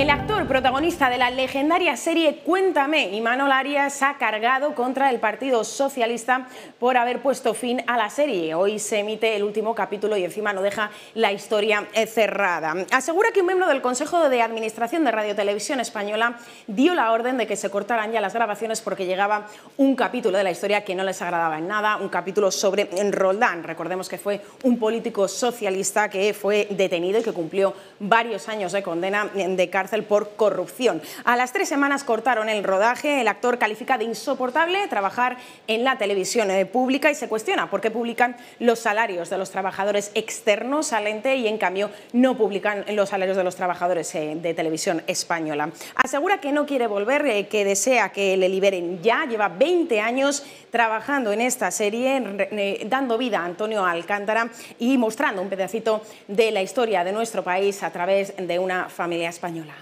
El actor protagonista de la legendaria serie Cuéntame, Imanol Arias, ha cargado contra el Partido Socialista por haber puesto fin a la serie. Hoy se emite el último capítulo y encima no deja la historia eh, cerrada. Asegura que un miembro del Consejo de Administración de Radio Televisión Española dio la orden de que se cortaran ya las grabaciones porque llegaba un capítulo de la historia que no les agradaba en nada, un capítulo sobre Roldán. Recordemos que fue un político socialista que fue detenido y que cumplió varios años de condena eh, de cárcel por corrupción. A las tres semanas cortaron el rodaje. El actor califica de insoportable trabajar en la televisión eh, pública y se cuestiona por qué publican los salarios de los trabajadores externos al ente y en cambio no publican los salarios de los trabajadores eh, de televisión española. Asegura que no quiere volver, eh, que desea que le liberen ya. Lleva 20 años trabajando en esta serie, dando vida a Antonio Alcántara y mostrando un pedacito de la historia de nuestro país a través de una familia española.